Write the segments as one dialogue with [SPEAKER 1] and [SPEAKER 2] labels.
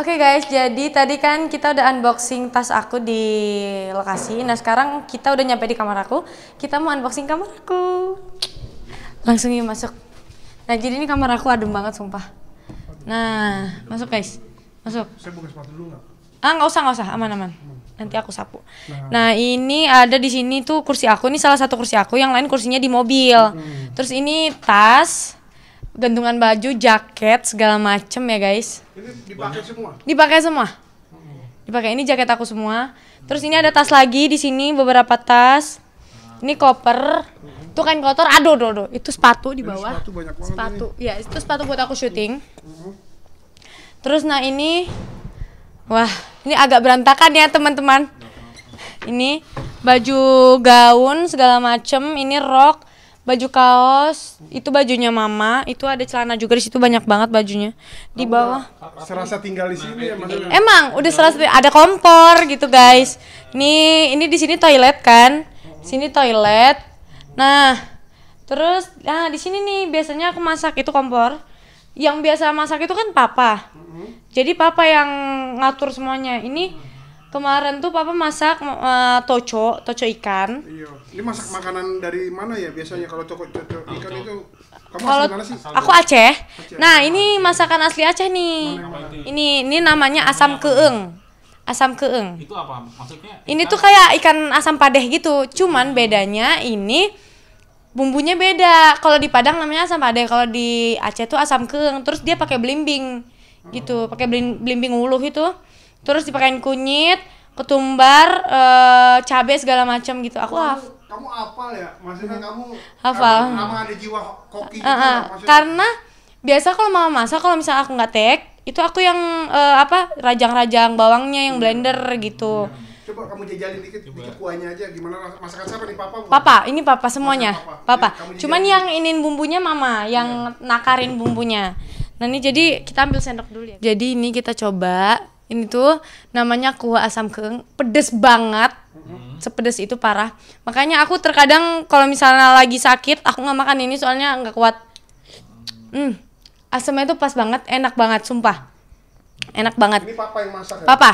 [SPEAKER 1] Oke okay guys, jadi tadi kan kita udah unboxing tas aku di lokasi. Nah sekarang kita udah nyampe di kamar aku. Kita mau unboxing kamar aku. Langsung yuk masuk. Nah jadi ini kamar aku adem banget sumpah. Nah masuk guys, masuk. Saya buka sepatu dulu nggak? Ah nggak usah nggak usah, aman aman. Nanti aku sapu. Nah. nah ini ada di sini tuh kursi aku. Ini salah satu kursi aku. Yang lain kursinya di mobil. Hmm. Terus ini tas gantungan baju, jaket, segala macem ya guys. Ini dipakai semua. Dipakai semua. Dipakai ini jaket aku semua. Terus ini ada tas lagi di sini beberapa tas. Ini koper. Itu kain kotor. Aduh, aduh, aduh. Itu sepatu di bawah. sepatu Sepatu. Ya, itu sepatu buat aku syuting. Mm-hmm. Terus nah ini Wah, ini agak berantakan ya, teman-teman. Ini baju gaun segala macem, ini rok, baju kaos itu bajunya mama itu ada celana juga di situ banyak banget bajunya di bawah serasa tinggal di sini emang ya, emang udah serasa ada kompor gitu guys nih ini di sini toilet kan sini toilet nah terus nah di sini nih biasanya aku masak itu kompor yang biasa masak itu kan papa mm-hmm. jadi papa yang ngatur semuanya ini Kemarin tuh papa masak uh, toco, toco ikan. Iya. Ini masak makanan dari mana ya biasanya kalau toco toco ikan itu? Kamu kalau asli mana sih? Aku Aceh. Aceh. Nah, ini masakan asli Aceh nih. Mana, Ini ini namanya asam keeng. Asam keeng. Itu apa maksudnya? Ikan? Ini tuh kayak ikan asam padeh gitu. Cuman hmm. bedanya ini bumbunya beda. Kalau di Padang namanya asam padeh, kalau di Aceh tuh asam keeng. Terus dia pakai belimbing gitu, pakai belimbing uluh itu terus dipakein kunyit ketumbar uh, eh, cabai segala macam gitu aku haf kamu hafal ya maksudnya hmm. kamu hafal kamu ada jiwa koki uh, uh, ya? karena biasa kalau mama masak kalau misalnya aku nggak tek itu aku yang uh, apa rajang-rajang bawangnya yang hmm. blender gitu hmm. Coba kamu jajalin dikit, Coba. dikit kuahnya aja. Gimana masakan siapa nih papa? Bukan? Papa, ini papa semuanya. Masakan papa. papa. Iya, Cuman yang ingin bumbunya mama, yang ya. nakarin bumbunya. Nah ini jadi kita ambil sendok dulu ya. Jadi ini kita coba ini tuh namanya kuah asam keeng pedes banget hmm. sepedes itu parah makanya aku terkadang kalau misalnya lagi sakit aku nggak makan ini soalnya nggak kuat mm. asamnya itu pas banget enak banget sumpah enak banget ini papa yang masak ya? papa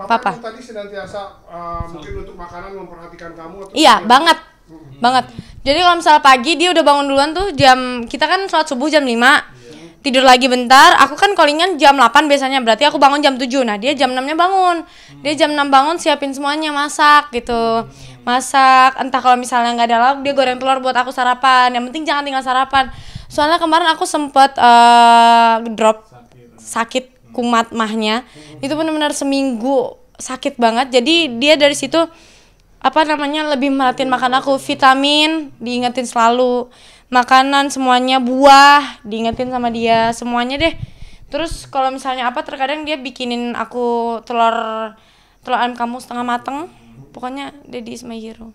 [SPEAKER 1] papa, tadi senantiasa uh, mungkin untuk makanan memperhatikan kamu atau iya banget hmm. banget. Jadi kalau misalnya pagi dia udah bangun duluan tuh jam kita kan sholat subuh jam 5 tidur lagi bentar aku kan callingan jam 8 biasanya berarti aku bangun jam 7 nah dia jam 6 nya bangun dia jam 6 bangun siapin semuanya masak gitu masak entah kalau misalnya nggak ada lauk dia goreng telur buat aku sarapan yang penting jangan tinggal sarapan soalnya kemarin aku sempet uh, drop sakit kumat mahnya itu benar-benar seminggu sakit banget jadi dia dari situ apa namanya lebih merhatiin makan aku vitamin diingetin selalu makanan semuanya buah diingetin sama dia semuanya deh terus kalau misalnya apa terkadang dia bikinin aku telur telur ayam kamu setengah mateng pokoknya daddy is my hero